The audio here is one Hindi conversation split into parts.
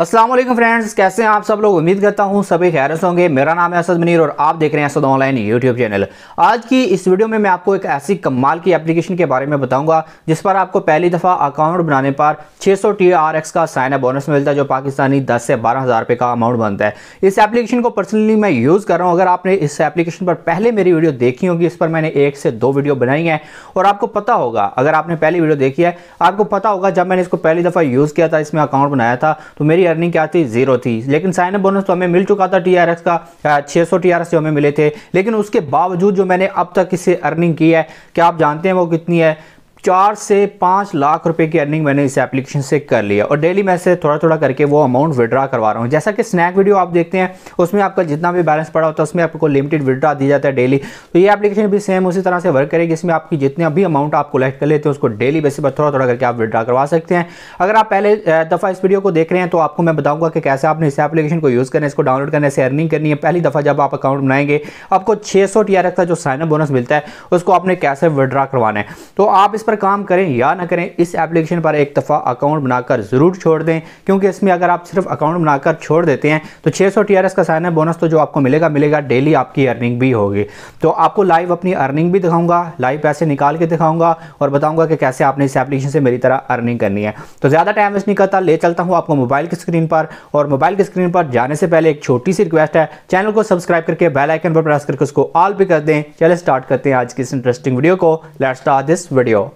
असलम फ्रेंड्स कैसे हैं आप सब लोग उम्मीद करता हूं सभी खैरस होंगे मेरा नाम है असद मनीर और आप देख रहे हैं असद ऑनलाइन यूट्यूब चैनल आज की इस वीडियो में मैं आपको एक ऐसी कमाल की एप्लीकेशन के बारे में बताऊंगा जिस पर आपको पहली दफ़ा अकाउंट बनाने पर 600 सौ टी आर एक्स का साइन अप बोनस मिलता है जो पाकिस्तानी दस से बारह हज़ार रुपये का अमाउंट बनता है इस एप्लीकेशन को पर्सनली मैं यूज़ कर रहा हूँ अगर आपने इस एप्लीकेशन पर पहले मेरी वीडियो देखी होगी इस पर मैंने एक से दो वीडियो बनाई है और आपको पता होगा अगर आपने पहली वीडियो देखी है आपको पता होगा जब मैंने इसको पहली दफ़ा यूज़ किया था इसमें अकाउंट बनाया था तो मेरी अर्निंग क्या थी जीरो थी लेकिन अप बोनस तो हमें मिल चुका था टीआरएस का छः सौ जो हमें मिले थे लेकिन उसके बावजूद जो मैंने अब तक इसे अर्निंग की है क्या आप जानते हैं वो कितनी है चार से पाँच लाख रुपए की अर्निंग मैंने इस एप्लीकेशन से कर लिया और डेली मैं से थोड़ा थोड़ा करके वो अमाउंट विड्रा करवा रहा हूँ जैसा कि स्नैक वीडियो आप देखते हैं उसमें आपका जितना भी बैलेंस पड़ा होता है उसमें आपको लिमिटेड विड्रा दिया जाता है डेली तो ये एप्लीकेशन भी सेम उसी तरह से वर्क करेगी इसमें आपकी जितने भी अमाउंट आप कलेक्ट कर लेते हैं उसको डेली बेसिस पर थोड़ा थोड़ा करके आप विड्रा करवा सकते हैं अगर आप पहले दफ़ा इस वीडियो को देख रहे हैं तो आपको मैं बताऊँगा कि कैसे आपने इस एप्लीकेशन को यूज़ करना है इसको डाउनलोड करने से अर्निंग करनी है पहली दफ़ा जब आप अकाउंट बनाएंगे आपको छः सौ का जो साइनअप बोनस मिलता है उसको आपने कैसे विड्रा करवाना है तो आप इस पर काम करें या ना करें इस एप्लीकेशन पर एक दफ़ा अकाउंट बनाकर ज़रूर छोड़ दें क्योंकि इसमें अगर आप सिर्फ अकाउंट बनाकर छोड़ देते हैं तो 600 सौ का साइन है बोनस तो जो आपको मिलेगा मिलेगा डेली आपकी अर्निंग भी होगी तो आपको लाइव अपनी अर्निंग भी दिखाऊंगा लाइव पैसे निकाल के दिखाऊंगा और बताऊंगा कि कैसे आपने इस एप्लीकेशन से मेरी तरह अर्निंग करनी है तो ज़्यादा टाइम वेस्ट नहीं करता ले चलता हूँ आपको मोबाइल की स्क्रीन पर और मोबाइल की स्क्रीन पर जाने से पहले एक छोटी सी रिक्वेस्ट है चैनल को सब्सक्राइब करके बेल आइकन पर प्रेस करके उसको ऑल भी कर दें चले स्टार्ट करते हैं आज की इस इंटरेस्टिंग वीडियो को लेट्स स्टार्ट दिस वीडियो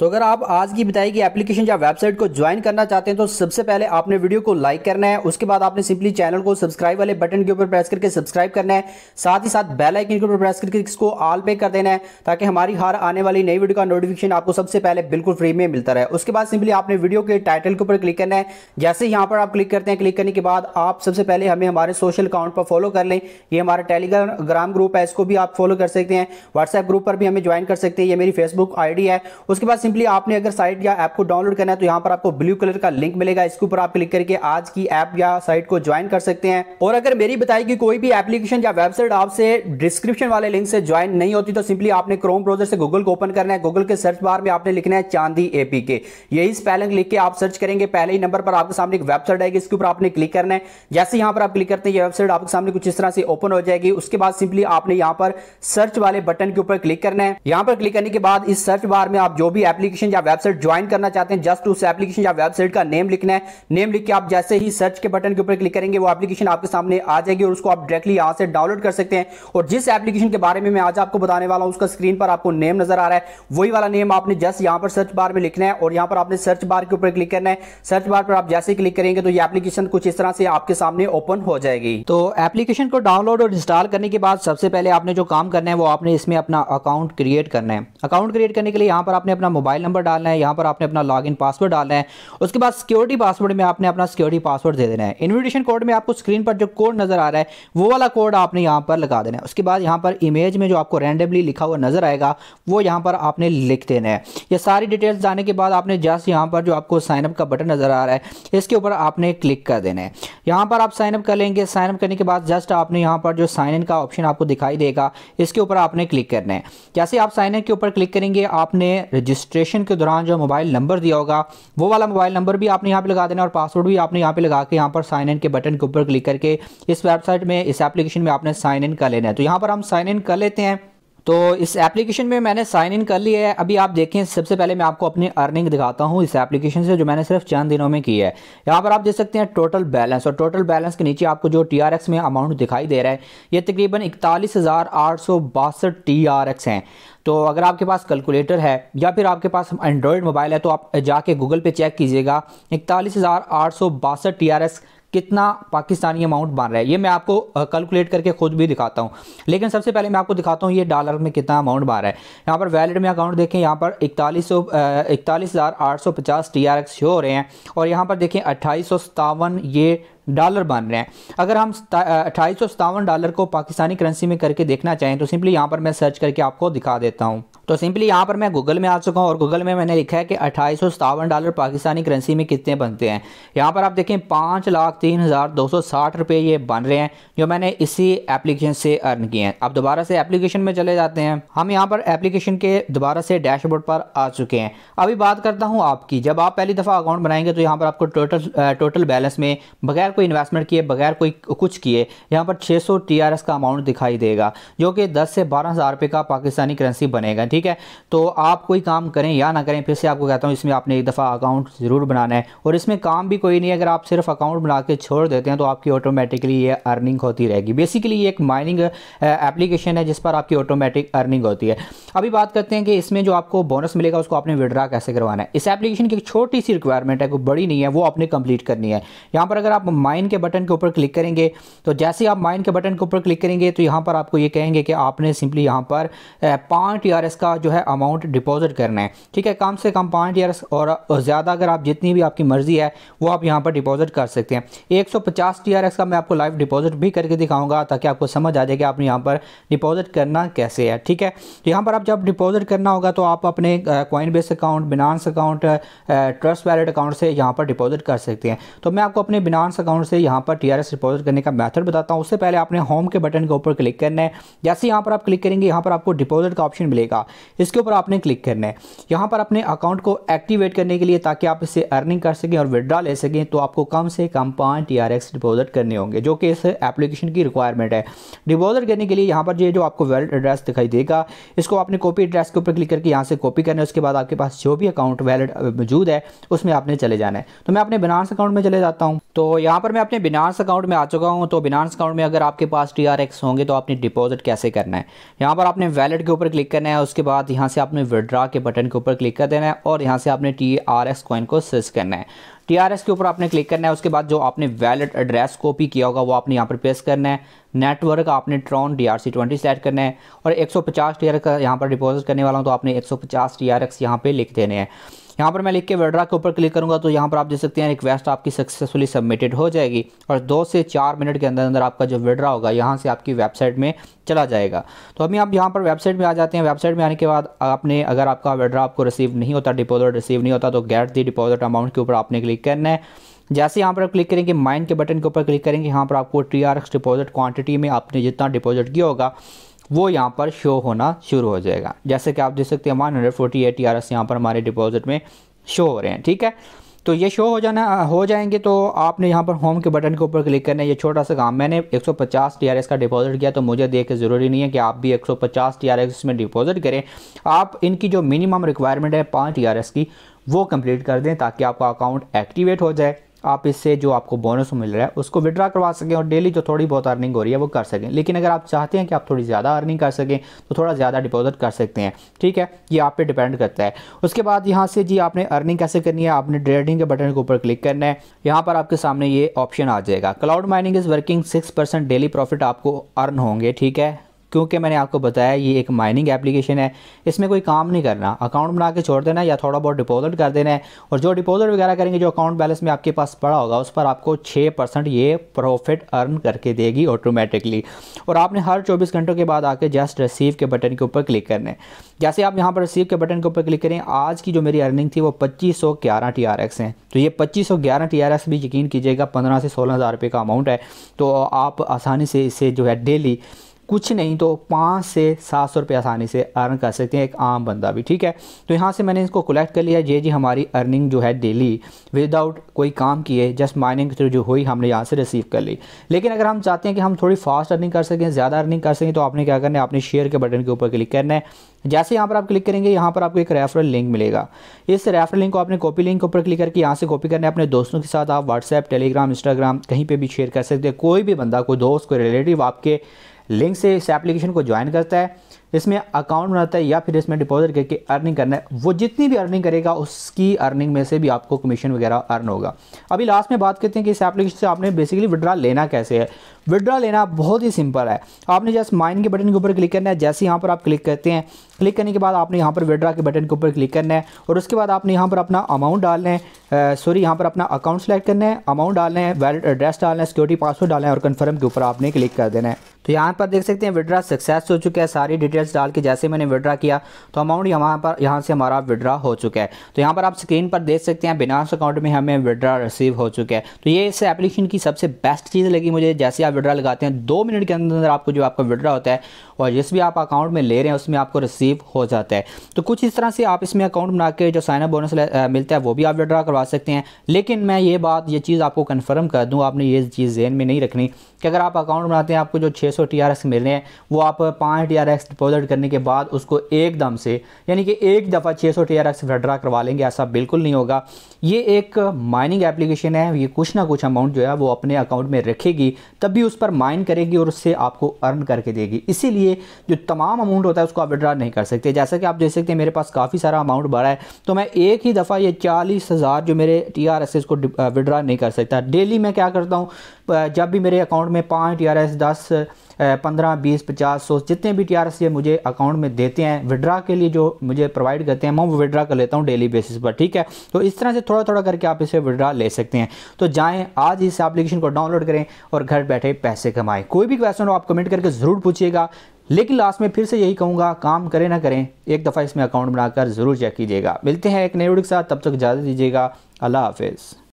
तो अगर आप आज की बताई गई एप्लीकेशन या वेबसाइट को ज्वाइन करना चाहते हैं तो सबसे पहले आपने वीडियो को लाइक करना है उसके बाद आपने सिंपली चैनल को सब्सक्राइब वाले बटन के ऊपर प्रेस करके सब्सक्राइब करना है साथ ही साथ बेल आइकन के ऊपर प्रेस करके इसको ऑल पे कर देना है ताकि हमारी हर आने वाली नई वीडियो का नोटिफिकेशन आपको सबसे पहले बिल्कुल फ्री में मिलता रहे उसके बाद सिंपली आपने वीडियो के टाइटल के ऊपर क्लिक करना है जैसे यहाँ पर आप क्लिक करते हैं क्लिक करने के बाद आप सबसे पहले हमें हमारे सोशल अकाउंट पर फॉलो कर लें ये हमारा टेलीग्राम ग्रुप है इसको भी आप फॉलो कर सकते हैं व्हाट्सएप ग्रुप पर भी हमें ज्वाइन कर सकते हैं ये मेरी फेसबुक आई है उसके बाद सिंपली आपने अगर साइट या ऐप को डाउनलोड करना है तो यहाँ पर आपको ब्लू कलर का लिंक मिलेगा इसके ऊपर आप क्लिक करके आज की ऐप या साइट को ज्वाइन कर सकते हैं और अगर मेरी बताई कि कोई भी एप्लीकेशन या वेबसाइट आपसे डिस्क्रिप्शन वाले लिंक से ज्वाइन नहीं होती तो सिंपली आपने क्रोम ब्राउजर से गूगल को ओपन करना है गूगल के सर्च बार में आपने लिखना है चांदी एपी के यही स्पेलिंग लिख के आप सर्च करेंगे पहले ही नंबर पर आपके सामने एक वेबसाइट आएगी इसके ऊपर आपने क्लिक करना है जैसे यहाँ पर आप क्लिक करते हैं ये वेबसाइट आपके सामने कुछ इस तरह से ओपन हो जाएगी उसके बाद सिंपली आपने यहाँ पर सर्च वाले बटन के ऊपर क्लिक करना है यहाँ पर क्लिक करने के बाद इस सर्च बार में आप जो भी एप्लीकेशन या वेबसाइट ज्वाइन करना चाहते हैं जस्ट उस एप्लीकेशन या वेबसाइट का नेम लिखना है नेम लिख के आप जैसे ही सर्च के बटन के ऊपर क्लिक करेंगे वो एप्लीकेशन आपके सामने आ जाएगी और उसको आप डायरेक्टली यहाँ से डाउनलोड कर सकते हैं और जिस एप्लीकेशन के बारे में मैं आज आपको बताने वाला हूँ उसका स्क्रीन पर आपको नेम नजर आ रहा है वही वाला नेम आपने जस्ट यहाँ पर सर्च बार में लिखना है और यहाँ पर आपने सर्च बार के ऊपर क्लिक करना है सर्च बार पर आप जैसे क्लिक करेंगे तो ये एप्लीकेशन कुछ इस तरह से आपके सामने ओपन हो जाएगी तो एप्लीकेशन को डाउनलोड और इंस्टॉल करने के बाद सबसे पहले आपने जो काम करना है वो आपने इसमें अपना अकाउंट क्रिएट करना है अकाउंट क्रिएट करने के लिए यहाँ पर आपने अपना मोबाइल मोबाइल नंबर डालना है यहाँ पर आपने अपना लॉग पासवर्ड डालना है उसके बाद सिक्योरिटी पासवर्ड में आपने अपना सिक्योरिटी पासवर्ड दे देना है इन्विटेशन कोड में आपको स्क्रीन पर जो कोड नज़र आ रहा है वो वाला कोड आपने यहाँ पर लगा देना है उसके बाद यहाँ पर इमेज में जो आपको रैंडमली लिखा हुआ नज़र आएगा वो यहाँ पर आपने लिख देना है ये सारी डिटेल्स जाने के बाद आपने जस्ट यहाँ पर जो आपको साइनअप का बटन नज़र आ रहा है इसके ऊपर आपने क्लिक कर देना है यहाँ पर आप साइनअप कर लेंगे साइनअप करने के बाद जस्ट आपने यहाँ पर जो साइन इन का ऑप्शन आपको दिखाई देगा इसके ऊपर आपने क्लिक करना है जैसे आप साइन इन के ऊपर क्लिक करेंगे आपने रजिस्टर रजिस्ट्रेशन के दौरान जो मोबाइल नंबर दिया होगा वो वाला मोबाइल नंबर भी आपने यहाँ पे लगा देना और पासवर्ड भी आपने यहाँ पे लगा के यहाँ पर साइन इन के बटन के ऊपर क्लिक करके इस वेबसाइट में इस एप्लीकेशन में आपने साइन इन कर लेना है तो यहाँ पर हम साइन इन कर लेते हैं तो इस एप्लीकेशन में मैंने साइन इन कर लिया है अभी आप देखें सबसे पहले मैं आपको अपनी अर्निंग दिखाता हूँ इस एप्लीकेशन से जो मैंने सिर्फ चंद दिनों में की है यहाँ पर आप देख सकते हैं टोटल बैलेंस और टोटल बैलेंस के नीचे आपको जो टी में अमाउंट दिखाई दे रहा है ये तकरीबन इकतालीस हज़ार आठ सौ बासठ टी हैं तो अगर आपके पास कैलकुलेटर है या फिर आपके पास एंड्रॉयड मोबाइल है तो आप जाके गूगल पे चेक कीजिएगा इकतालीस हज़ार आठ सौ बासठ टी आर कितना पाकिस्तानी अमाउंट बन रहा है ये मैं आपको कैलकुलेट करके खुद भी दिखाता हूँ लेकिन सबसे पहले मैं आपको दिखाता हूँ ये डॉलर में कितना अमाउंट बन रहा है यहाँ पर वैलिड में अकाउंट देखें यहाँ पर इकतालीस सौ इकतालीस हज़ार आठ सौ पचास टी आर एक्स शो हो रहे हैं और यहाँ पर देखें अट्ठाईस सौ सतावन ये डॉलर बन रहे हैं अगर हम अट्ठाईस डॉलर को पाकिस्तानी करेंसी में करके देखना चाहें तो सिंपली यहाँ पर मैं सर्च करके आपको दिखा देता हूँ तो सिंपली यहाँ पर मैं गूगल में आ चुका हूँ और गूगल में मैंने लिखा है कि अट्ठाईस डॉलर पाकिस्तानी करेंसी में कितने बनते हैं यहाँ पर आप देखें पाँच लाख तीन हज़ार दो सौ साठ रुपये ये बन रहे हैं जो मैंने इसी एप्लीकेशन से अर्न किए हैं अब दोबारा से एप्लीकेशन में चले जाते हैं हम यहाँ पर एप्लीकेशन के दोबारा से डैशबोर्ड पर आ चुके हैं अभी बात करता हूँ आपकी जब आप पहली दफ़ा अकाउंट बनाएंगे तो यहाँ पर आपको टोटल टोटल बैलेंस में बगैर कोई इन्वेस्टमेंट किए बगैर कोई कुछ किए यहाँ पर 600 सौ का अमाउंट दिखाई देगा जो कि 10 से बारह हज़ार रुपये का पाकिस्तानी करेंसी बनेगा ठीक है तो आप कोई काम करें या ना करें फिर से आपको कहता हूँ इसमें आपने एक दफ़ा अकाउंट ज़रूर बनाना है और इसमें काम भी कोई नहीं अगर आप सिर्फ अकाउंट बना के छोड़ देते हैं तो आपकी ऑटोमेटिकली ये अर्निंग होती रहेगी बेसिकली ये एक माइनिंग एप्लीकेशन है जिस पर आपकी ऑटोमेटिक अर्निंग होती है अभी बात करते हैं कि इसमें जो आपको बोनस मिलेगा उसको आपने विड्रा कैसे करवाना है इस एप्लीकेशन की एक छोटी सी रिक्वायरमेंट है कोई बड़ी नहीं है वो आपने कंप्लीट करनी है यहाँ पर अगर आप माइन के बटन के ऊपर क्लिक करेंगे तो जैसे आप माइन के बटन के ऊपर क्लिक करेंगे तो यहाँ पर आपको ये कहेंगे कि आपने सिंपली यहाँ पर पाँच टी का जो है अमाउंट डिपॉजिट करना है ठीक है कम से कम पाँच टी और ज़्यादा अगर आप जितनी भी आपकी मर्ज़ी है वो आप यहाँ पर डिपॉजिट कर सकते हैं एक सौ का मैं आपको लाइव डिपॉजिट भी करके दिखाऊंगा ताकि आपको समझ आ जाए कि आपने यहाँ पर डिपॉजिट करना कैसे है ठीक है तो यहाँ पर आप जब डिपॉजिट करना होगा तो आप अपने Coinbase account Binance account Trust Wallet account से यहाँ पर डिपॉजिट कर सकते हैं तो मैं आपको अपने बिनानस अकाउंट से यहाँ पर टी आर एस डिपॉजिट करने का मैथड बताता हूँ उससे पहले आपने होम के बटन के ऊपर क्लिक करना है जैसे यहाँ पर आप क्लिक करेंगे यहाँ पर आपको डिपोजिट का ऑप्शन मिलेगा इसके ऊपर आपने क्लिक करना है यहाँ पर अपने अकाउंट को एक्टिवेट करने के लिए ताकि आप इससे अर्निंग कर सकें और विदड्रा ले सकें तो आपको कम से कम पाँच टी आर एक्स डिपोजिट करने होंगे जो कि इस एप्लीकेशन की रिक्वायरमेंट है डिपोजिट करने के लिए यहाँ पर जो आपको वेल्ड एड्रेस दिखाई देगा इसको आपने कॉपी एड्रेस के ऊपर क्लिक करके यहाँ से कॉपी करना है उसके बाद आपके पास जो भी अकाउंट वैलिड मौजूद है उसमें आपने चले जाना है तो मैं अपने बनारस अकाउंट में चले जाता हूँ तो यहाँ पर मैं अपने बिनांस अकाउंट में आ चुका हूँ तो बिनांस अकाउंट में अगर आपके पास टी आर एक्स होंगे तो आपने डिपॉजिट कैसे करना है यहाँ पर आपने वैलेट के ऊपर क्लिक करना है उसके बाद यहाँ से आपने विड्रा के बटन के ऊपर क्लिक कर देना है और यहाँ से आपने टी आर एक्स कॉइन को सर्च करना है टी आर एस के ऊपर आपने क्लिक करना है उसके बाद जो आपने वैलेट एड्रेस कॉपी किया होगा वो आपने यहाँ पर पेश करना है नेटवर्क आपने Tron D R C twenty select करना है और एक सौ पचास टी आर एक्स यहाँ पर डिपॉजिट करने वाला हूँ तो आपने एक सौ पचास टी आर एक्स यहाँ पर लिख देने हैं यहाँ पर मैं लिख के वेड्रा के ऊपर क्लिक करूँगा तो यहाँ पर आप देख सकते हैं रिक्वेस्ट आपकी सक्सेसफुली सबमिटेड हो जाएगी और दो से चार मिनट के अंदर अंदर आपका जो विड्रा होगा यहाँ से आपकी वेबसाइट में चला जाएगा तो अभी आप यहाँ पर वेबसाइट में आ जाते हैं वेबसाइट में आने के बाद आपने अगर आपका विड्रा आपको रिसीव नहीं होता डिपोजिट रिसीव नहीं होता तो गेट दी डिपोजिट अमाउंट के ऊपर आपने क्लिक करना है जैसे यहाँ पर आप क्लिक करेंगे माइन के बटन के ऊपर क्लिक करेंगे यहाँ पर आपको T R X deposit quantity में आपने जितना डिपोजिट किया होगा वो यहाँ पर शो होना शुरू हो जाएगा जैसे कि आप देख सकते हैं one hundred forty eight R S यहाँ पर हमारे डिपॉजिट में शो हो रहे हैं ठीक है तो ये शो हो जाना हो जाएंगे तो आपने यहाँ पर होम के बटन के ऊपर क्लिक करना है ये छोटा सा काम मैंने 150 एस e का डिपॉजिट किया तो मुझे देख के ज़रूरी नहीं है कि आप भी 150 एस में डिपॉजिट करें आप इनकी जो मिनिमम रिक्वायरमेंट है पाँच एस e की वो कंप्लीट कर दें ताकि आपका अकाउंट एक्टिवेट हो जाए आप इससे जो आपको बोनस मिल रहा है उसको विड्रा करवा सकें और डेली जो थोड़ी बहुत अर्निंग हो रही है वो कर सकें लेकिन अगर आप चाहते हैं कि आप थोड़ी ज़्यादा अर्निंग कर सकें तो थोड़ा ज़्यादा डिपॉजिट कर सकते हैं ठीक है ये आप पे डिपेंड करता है उसके बाद यहाँ से जी आपने अर्निंग कैसे करनी है आपने ट्रेडिंग के बटन के ऊपर क्लिक करना है यहाँ पर आपके सामने ये ऑप्शन आ जाएगा cloud mining is working six daily profit आपको अर्न होंगे ठीक है क्योंकि मैंने आपको बताया ये एक माइनिंग एप्लीकेशन है इसमें कोई काम नहीं करना अकाउंट बना के छोड़ देना या थोड़ा बहुत डिपॉजिट कर देना है और जो डिपॉजिट वगैरह करेंगे जो अकाउंट बैलेंस में आपके पास पड़ा होगा उस पर आपको छः परसेंट ये प्रॉफिट अर्न करके देगी ऑटोमेटिकली और आपने हर चौबीस घंटों के बाद आके जस्ट रिसीव के बटन के ऊपर क्लिक करना है जैसे आप यहाँ पर रिसीव के बटन के ऊपर क्लिक करें आज की जो मेरी अर्निंग थी वो पच्चीस सौ ग्यारह टी आर एक्स हैं तो ये पच्चीस सौ ग्यारह टी आर एक्स भी यकीन कीजिएगा पंद्रह से सोलह हज़ार रुपये का अमाउंट है तो आप आसानी से इसे जो है डेली कुछ नहीं तो पाँच से सात सौ रुपये आसानी से अर्न कर सकते हैं एक आम बंदा भी ठीक है तो यहाँ से मैंने इसको कलेक्ट कर लिया ये जी हमारी अर्निंग जो है डेली विदाउट कोई काम किए जस्ट माइनिंग के थ्रू जो हुई हमने यहाँ से रिसीव कर ली लेकिन अगर हम चाहते हैं कि हम थोड़ी फास्ट अर्निंग कर सकें ज़्यादा अर्निंग कर सकें तो आपने क्या करना है आपने शेयर के बटन के ऊपर क्लिक करना है जैसे यहाँ पर आप क्लिक करेंगे यहाँ पर आपको एक रेफरल लिंक मिलेगा इस रेफरल लिंक को आपने कॉपी लिंक के ऊपर क्लिक करके यहाँ से कॉपी करना है अपने दोस्तों के साथ आप व्हाट्सएप टेलीग्राम इंस्टाग्राम कहीं पर भी शेयर कर सकते हैं कोई भी बंदा कोई दोस्त कोई रिलेटिव आपके लिंक से इस एप्लीकेशन को ज्वाइन करता है इसमें अकाउंट बनाता है या फिर इसमें डिपॉजिट करके अर्निंग करना है वो जितनी भी अर्निंग करेगा उसकी अर्निंग में से भी आपको कमीशन वगैरह अर्न होगा अभी लास्ट में बात करते हैं कि इस एप्लीकेशन से आपने बेसिकली विड्रा लेना कैसे है विड्रा लेना बहुत ही सिंपल है आपने जस्ट माइन के बटन के ऊपर क्लिक करना है जैसे यहाँ पर आप क्लिक करते हैं क्लिक करने के बाद आपने यहाँ पर विड्रा के बटन के ऊपर क्लिक करना है और उसके बाद आपने यहाँ पर अपना अमाउंट डालना है सॉरी यहाँ पर अपना अकाउंट सेलेक्ट करना है अमाउंट डालना है वैलिड एड्रेस डालना है सिक्योरिटी पासवर्ड डालना है और कन्फर्म के ऊपर आपने क्लिक कर देना है तो यहाँ पर देख सकते हैं विड्रा सक्सेस हो चुका है सारी डिटेल डिटेल्स डाल के जैसे मैंने विड्रा किया तो अमाउंट यहाँ पर यहाँ से हमारा विड्रा हो चुका है तो यहाँ पर आप स्क्रीन पर देख सकते हैं बिनास अकाउंट में हमें विड्रा रिसीव हो चुका है तो ये इस एप्लीकेशन की सबसे बेस्ट चीज़ लगी मुझे जैसे आप विड्रा लगाते हैं दो मिनट के अंदर आपको जो आपका विड्रा होता है और जिस भी आप अकाउंट में ले रहे हैं उसमें आपको रिसीव हो जाता है तो कुछ इस तरह से आप इसमें अकाउंट बना के जो साइनअप बोनस मिलता है वो भी आप विड्रा करवा सकते हैं लेकिन मैं ये बात ये चीज़ आपको कन्फर्म कर दूँ आपने ये चीज़ जहन में नहीं रखनी कि अगर आप अकाउंट बनाते हैं आपको जो छः सौ टी आर एक्स मिल रहे हैं वो आप पाँच टी आर एक्स डिपॉजिट करने के बाद उसको एकदम से यानी कि एक दफ़ा छः सौ टी आर एक्स विड्रा करवा लेंगे ऐसा बिल्कुल नहीं होगा ये एक माइनिंग एप्लीकेशन है ये कुछ ना कुछ अमाउंट जो है वो अपने अकाउंट में रखेगी तब भी उस पर माइन करेगी और उससे आपको अर्न करके देगी इसीलिए लिए जो तमाम अमाउंट होता है उसको आप विड्रा नहीं कर सकते जैसा कि आप देख सकते हैं मेरे पास काफ़ी सारा अमाउंट बढ़ा है तो मैं एक ही दफ़ा ये चालीस हज़ार जो मेरे टी आर एस को विड्रा नहीं कर सकता डेली मैं क्या करता हूँ जब भी मेरे अकाउंट में पाँच टी आर एस दस पंद्रह बीस पचास सौ जितने भी टी आर एस ये मुझे अकाउंट में देते हैं विड्रा के लिए जो मुझे प्रोवाइड करते हैं मैं वो विड्रा कर लेता हूँ डेली बेसिस पर ठीक है तो इस तरह से थोड़ा थोड़ा करके आप इसे विड्रा ले सकते हैं तो जाएँ आज इस एप्लीकेशन को डाउनलोड करें और घर बैठे पैसे कमाएँ कोई भी क्वेश्चन हो आप कमेंट करके ज़रूर पूछिएगा लेकिन लास्ट में फिर से यही कहूँगा काम करें ना करें एक दफ़ा इसमें अकाउंट बनाकर ज़रूर चेक कीजिएगा मिलते हैं एक नए वीडियो के साथ तब तक इजाज़त दीजिएगा अल्लाह हाफिज़